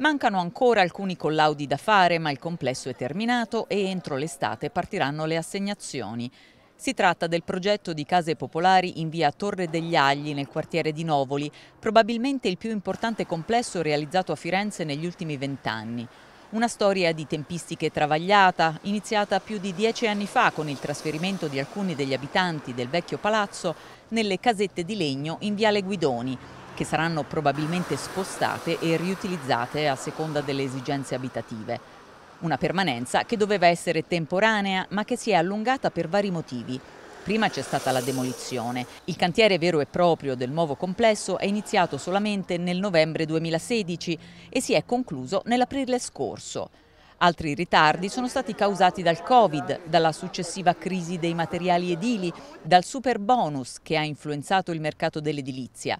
Mancano ancora alcuni collaudi da fare, ma il complesso è terminato e entro l'estate partiranno le assegnazioni. Si tratta del progetto di case popolari in via Torre degli Agli nel quartiere di Novoli, probabilmente il più importante complesso realizzato a Firenze negli ultimi vent'anni. Una storia di tempistiche travagliata, iniziata più di dieci anni fa con il trasferimento di alcuni degli abitanti del vecchio palazzo nelle casette di legno in viale Guidoni, che saranno probabilmente spostate e riutilizzate a seconda delle esigenze abitative. Una permanenza che doveva essere temporanea ma che si è allungata per vari motivi. Prima c'è stata la demolizione. Il cantiere vero e proprio del nuovo complesso è iniziato solamente nel novembre 2016 e si è concluso nell'aprile scorso. Altri ritardi sono stati causati dal Covid, dalla successiva crisi dei materiali edili, dal super bonus che ha influenzato il mercato dell'edilizia.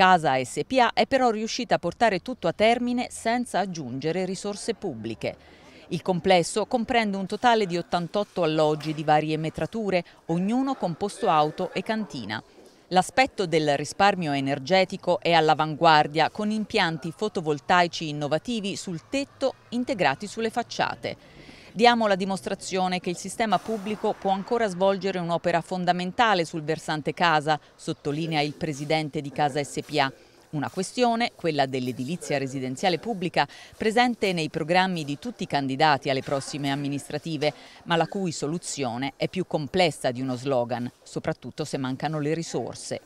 Casa SPA è però riuscita a portare tutto a termine senza aggiungere risorse pubbliche. Il complesso comprende un totale di 88 alloggi di varie metrature, ognuno con posto auto e cantina. L'aspetto del risparmio energetico è all'avanguardia con impianti fotovoltaici innovativi sul tetto integrati sulle facciate. Diamo la dimostrazione che il sistema pubblico può ancora svolgere un'opera fondamentale sul versante casa, sottolinea il presidente di Casa SPA. Una questione, quella dell'edilizia residenziale pubblica, presente nei programmi di tutti i candidati alle prossime amministrative, ma la cui soluzione è più complessa di uno slogan, soprattutto se mancano le risorse.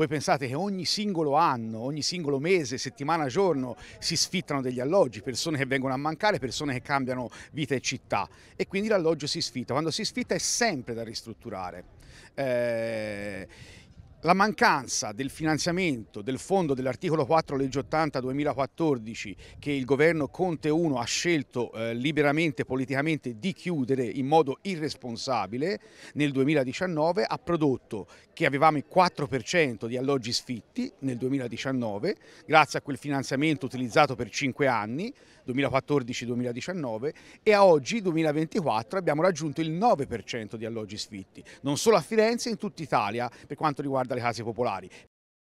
Voi pensate che ogni singolo anno, ogni singolo mese, settimana, giorno si sfittano degli alloggi, persone che vengono a mancare, persone che cambiano vita e città e quindi l'alloggio si sfitta. Quando si sfitta è sempre da ristrutturare. Eh, la mancanza del finanziamento del fondo dell'articolo 4 legge 80 2014 che il governo Conte 1 ha scelto eh, liberamente politicamente di chiudere in modo irresponsabile nel 2019 ha prodotto che avevamo il 4% di alloggi sfitti nel 2019 grazie a quel finanziamento utilizzato per 5 anni 2014-2019 e a oggi 2024 abbiamo raggiunto il 9% di alloggi sfitti non solo a Firenze in tutta Italia per quanto riguarda riguarda le case popolari